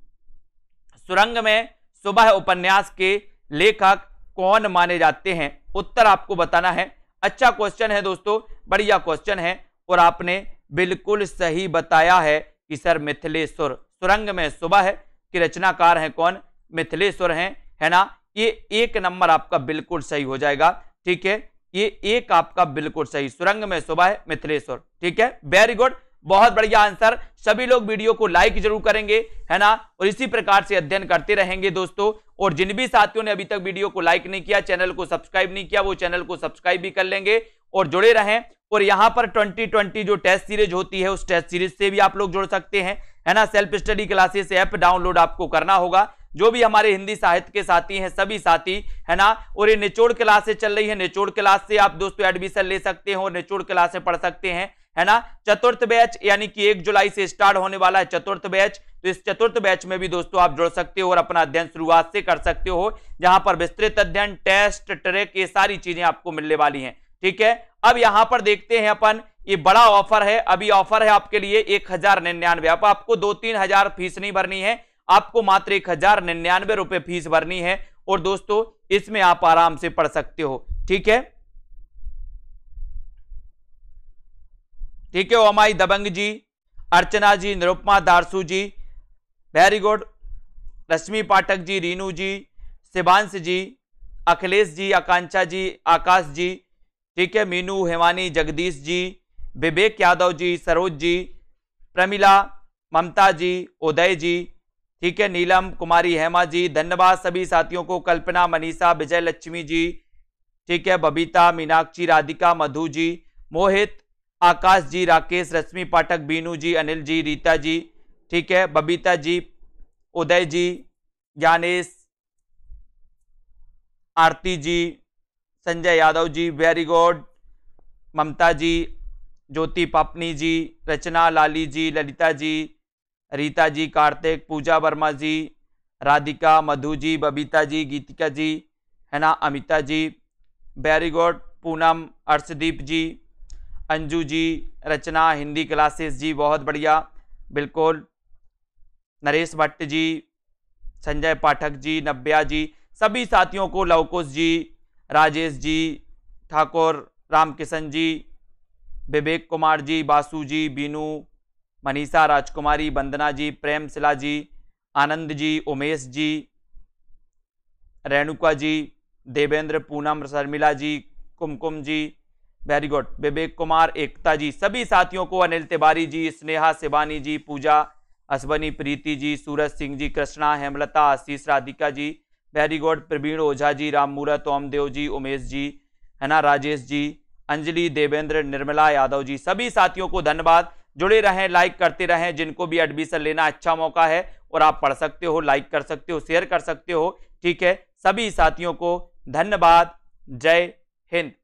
सुरंग में सुबह उपन्यास के लेखक कौन माने जाते हैं उत्तर आपको बताना है अच्छा क्वेश्चन है दोस्तों बढ़िया क्वेश्चन है और आपने बिल्कुल सही बताया है कि सर मिथिलेश्वर सुरंग में सुबह है कि रचनाकार है कौन मिथिलेश्वर है है ना ये एक नंबर आपका बिल्कुल सही हो जाएगा ठीक है ये एक आपका बिल्कुल सही सुरंग में सुबह है मिथिलेश्वर ठीक है वेरी गुड बहुत बढ़िया आंसर सभी लोग वीडियो को लाइक जरूर करेंगे है ना और इसी प्रकार से अध्ययन करते रहेंगे दोस्तों और जिन भी साथियों ने अभी तक वीडियो को लाइक नहीं किया चैनल को सब्सक्राइब नहीं किया वो चैनल को सब्सक्राइब भी कर लेंगे और जुड़े रहें और यहाँ पर 2020 जो टेस्ट सीरीज होती है उस टेस्ट सीरीज से भी आप लोग जुड़ सकते हैं है ना self study classes app download आपको करना होगा जो भी हमारे हिंदी साहित्य के साथी हैं सभी साथी है ना और ये निचोड़ क्लासेस चल रही है निचोड़ क्लास से आप दोस्तों एडमिशन ले सकते हैं और निचोड़ क्लासे पढ़ सकते हैं है ना चतुर्थ बैच यानी कि एक जुलाई से स्टार्ट होने वाला है चतुर्थ बैच तो इस चतुर्थ बैच में भी दोस्तों आप जुड़ सकते हो और अपना अध्ययन शुरुआत से कर सकते हो जहां पर विस्तृत अध्ययन टेस्ट ट्रेक ये सारी चीजें आपको मिलने वाली हैं ठीक है अब यहां पर देखते हैं अपन ये बड़ा ऑफर है अभी ऑफर है आपके लिए एक हजार निन्यानवे अब आपको दो तीन हजार फीस नहीं भरनी है आपको मात्र एक हजार निन्यानवे रुपए फीस भरनी है और दोस्तों इसमें आप आराम से पढ़ सकते हो ठीक है ठीक है ओमाई दबंग जी अर्चना जी निरुपमा दारसू जी वेरी गुड रश्मि पाठक जी रीनू जी शिवानश जी अखिलेश जी आकांक्षा जी आकाश जी ठीक है मीनू हेमानी जगदीश जी विवेक यादव जी सरोज जी प्रमिला ममता जी उदय जी ठीक है नीलम कुमारी हेमा जी धन्यवाद सभी साथियों को कल्पना मनीषा विजय लक्ष्मी जी ठीक है बबीता मीनाक्षी राधिका मधु जी मोहित आकाश जी राकेश रश्मि पाठक बीनू जी अनिल जी रीता जी ठीक है बबीता जी उदय जी ज्ञानेश आरती जी संजय यादव जी वेरी गुड ममता जी ज्योति पापनी जी रचना लाली जी ललिता जी रीता जी कार्तिक पूजा वर्मा जी राधिका मधु जी बबीता जी गीतिका जी है ना Amita ji very good Poonam Arshdeep ji Anju ji Rachna Hindi classes ji बहुत बढ़िया बिल्कुल नरेश भट्ट जी संजय पाठक जी नब्या जी सभी साथियों को लवकुश जी राजेश जी ठाकुर रामकिशन जी विवेक कुमार जी बासु जी बीनू मनीषा राजकुमारी वंदना जी प्रेम शिला जी आनंद जी उमेश जी रेणुका जी देवेंद्र पूनम शर्मिला जी कुमकुम जी वेरी गुड विवेक कुमार एकता जी सभी साथियों को अनिल तिवारी जी स्नेहा शिवानी जी पूजा अश्वनी प्रीति जी सूरज सिंह जी कृष्णा हेमलता आशीष राधिका जी वेरी गुड प्रवीण ओझा जी राममूरत ओमदेव जी उमेश जी है ना राजेश जी अंजलि देवेंद्र निर्मला यादव जी सभी साथियों को धन्यवाद जुड़े रहें लाइक करते रहें जिनको भी एडमिशन लेना अच्छा मौका है और आप पढ़ सकते हो लाइक कर सकते हो शेयर कर सकते हो ठीक है सभी साथियों को धन्यवाद जय हिंद